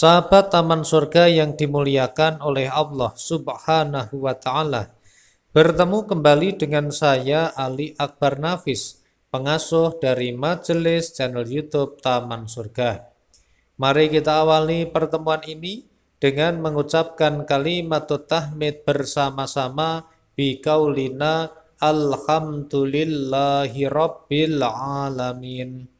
Sahabat taman surga yang dimuliakan oleh Allah Subhanahu wa taala. Bertemu kembali dengan saya Ali Akbar Nafis, pengasuh dari majelis channel YouTube Taman Surga. Mari kita awali pertemuan ini dengan mengucapkan kalimat tahmid bersama-sama bi kaulina alhamdulillahi rabbil alamin.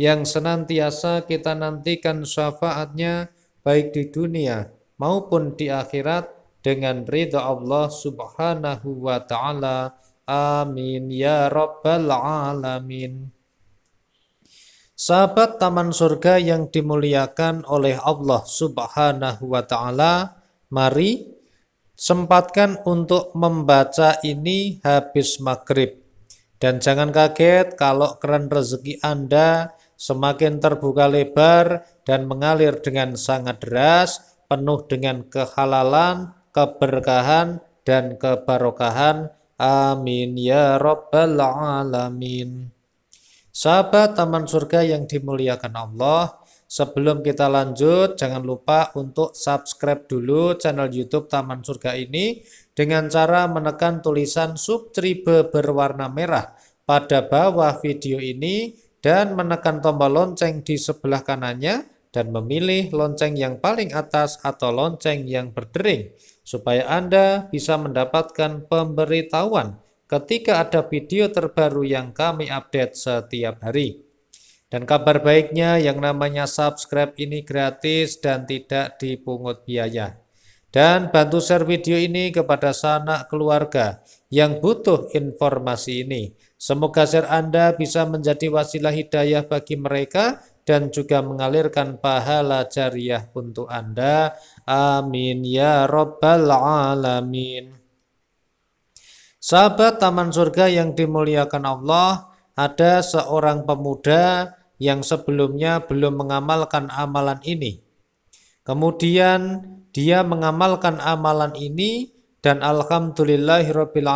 yang senantiasa kita nantikan syafaatnya baik di dunia maupun di akhirat dengan ridha Allah Subhanahu wa taala. Amin ya rabbal alamin. Sahabat taman surga yang dimuliakan oleh Allah Subhanahu wa taala, mari sempatkan untuk membaca ini habis maghrib. Dan jangan kaget kalau keren rezeki Anda semakin terbuka lebar dan mengalir dengan sangat deras, penuh dengan kehalalan, keberkahan, dan kebarokahan. Amin ya Rabbal Alamin. Sahabat Taman Surga yang dimuliakan Allah, Sebelum kita lanjut, jangan lupa untuk subscribe dulu channel YouTube Taman Surga ini dengan cara menekan tulisan subscribe berwarna merah pada bawah video ini dan menekan tombol lonceng di sebelah kanannya dan memilih lonceng yang paling atas atau lonceng yang berdering supaya Anda bisa mendapatkan pemberitahuan ketika ada video terbaru yang kami update setiap hari. Dan kabar baiknya yang namanya subscribe ini gratis dan tidak dipungut biaya. Dan bantu share video ini kepada sanak keluarga yang butuh informasi ini Semoga share Anda bisa menjadi wasilah hidayah bagi mereka dan juga mengalirkan pahala jariah untuk Anda. Amin ya Rabbal Alamin. Sahabat Taman Surga yang dimuliakan Allah, ada seorang pemuda yang sebelumnya belum mengamalkan amalan ini. Kemudian dia mengamalkan amalan ini dan alhamdulillahirabbil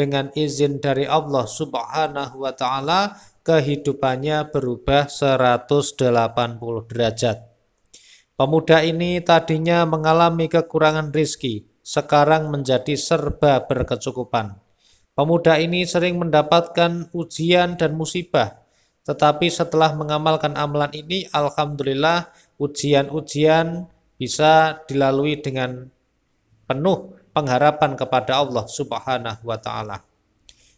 dengan izin dari Allah Subhanahu wa taala kehidupannya berubah 180 derajat. Pemuda ini tadinya mengalami kekurangan rizki, sekarang menjadi serba berkecukupan. Pemuda ini sering mendapatkan ujian dan musibah, tetapi setelah mengamalkan amalan ini, Alhamdulillah ujian-ujian bisa dilalui dengan penuh pengharapan kepada Allah Subhanahu wa taala.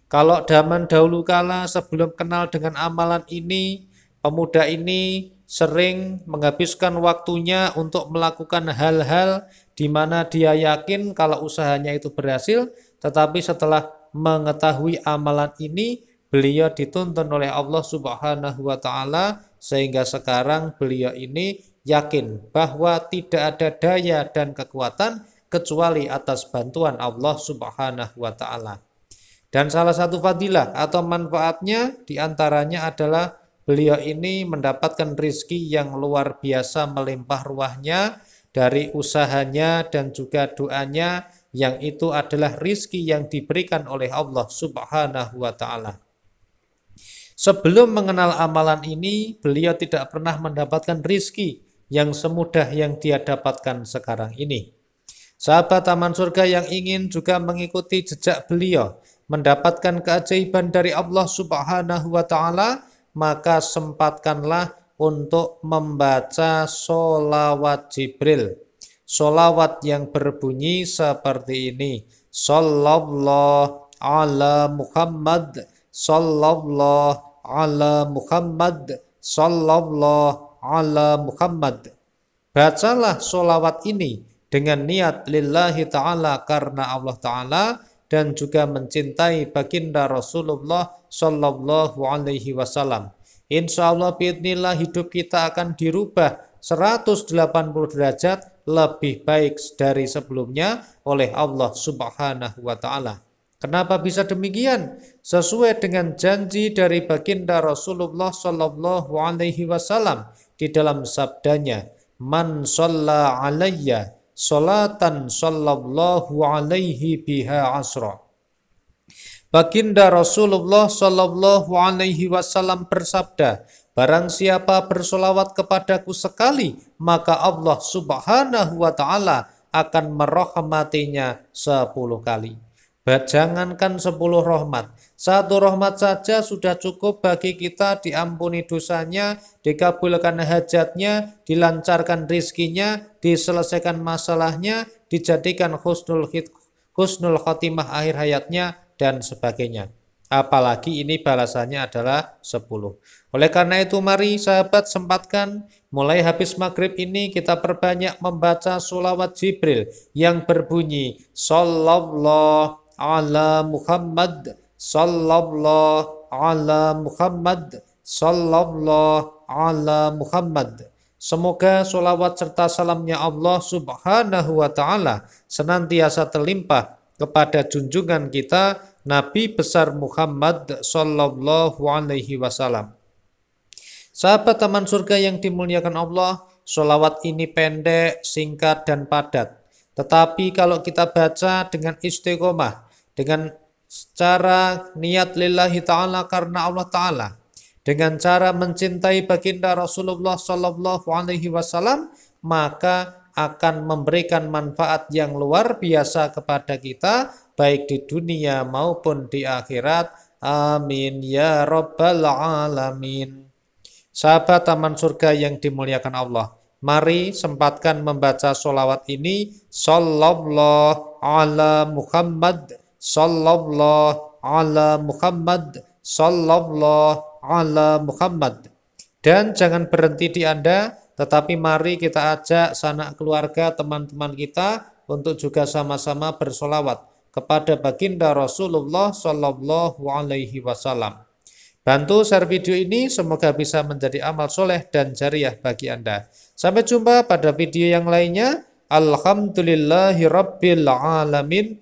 Kalau zaman dahulu kala sebelum kenal dengan amalan ini, pemuda ini sering menghabiskan waktunya untuk melakukan hal-hal di mana dia yakin kalau usahanya itu berhasil, tetapi setelah mengetahui amalan ini, beliau dituntun oleh Allah Subhanahu wa taala sehingga sekarang beliau ini yakin bahwa tidak ada daya dan kekuatan kecuali atas bantuan Allah Subhanahu wa taala. Dan salah satu fadilah atau manfaatnya diantaranya adalah beliau ini mendapatkan rizki yang luar biasa melimpah ruahnya dari usahanya dan juga doanya yang itu adalah rizki yang diberikan oleh Allah subhanahu wa ta'ala. Sebelum mengenal amalan ini, beliau tidak pernah mendapatkan rizki yang semudah yang dia dapatkan sekarang ini. Sahabat Taman Surga yang ingin juga mengikuti jejak beliau, mendapatkan keajaiban dari Allah Subhanahu wa taala, maka sempatkanlah untuk membaca solawat Jibril. Solawat yang berbunyi seperti ini. Sallallahu ala Muhammad. Sallallahu ala Muhammad. Sallallahu ala Muhammad. Bacalah solawat ini dengan niat lillahi ta'ala karena Allah ta'ala dan juga mencintai baginda Rasulullah Shallallahu Alaihi Wasallam. Insya Allah biidnillah hidup kita akan dirubah 180 derajat lebih baik dari sebelumnya oleh Allah Subhanahu wa taala. Kenapa bisa demikian? Sesuai dengan janji dari baginda Rasulullah Shallallahu alaihi wasallam di dalam sabdanya, "Man shalla alayya Salatan sallallahu alaihi biha asra. Baginda Rasulullah sallallahu Alaihi Wasallam bersabda, Barang siapa bersolawat kepadaku sekali, maka Allah subhanahu wa ta'ala akan merahmatinya sepuluh kali. Jangankan sepuluh rahmat, satu rahmat saja sudah cukup bagi kita diampuni dosanya, dikabulkan hajatnya, dilancarkan rizkinya, diselesaikan masalahnya, dijadikan khusnul, khid, khusnul khotimah akhir hayatnya, dan sebagainya. Apalagi ini balasannya adalah sepuluh. Oleh karena itu mari sahabat sempatkan mulai habis maghrib ini kita perbanyak membaca sulawat Jibril yang berbunyi Sallallahu ala Muhammad sallallahu ala Muhammad sallallahu ala Muhammad Semoga sholawat serta salamnya Allah subhanahu wa ta'ala senantiasa terlimpah kepada junjungan kita Nabi besar Muhammad sallallahu alaihi wasallam. Sahabat teman surga yang dimuliakan Allah, sholawat ini pendek, singkat, dan padat. Tetapi kalau kita baca dengan istiqomah, dengan cara niat lillahi ta'ala karena Allah ta'ala dengan cara mencintai baginda Rasulullah Shallallahu Alaihi Wasallam maka akan memberikan manfaat yang luar biasa kepada kita baik di dunia maupun di akhirat amin ya rabbal alamin sahabat taman surga yang dimuliakan Allah mari sempatkan membaca solawat ini sallallahu ala Muhammad sallallahu ala Muhammad sallallahu ala Muhammad dan jangan berhenti di Anda tetapi mari kita ajak sanak keluarga teman-teman kita untuk juga sama-sama bersolawat kepada baginda Rasulullah Shallallahu Alaihi Wasallam. Bantu share video ini, semoga bisa menjadi amal soleh dan jariah bagi Anda. Sampai jumpa pada video yang lainnya. Alhamdulillahirabbil alamin.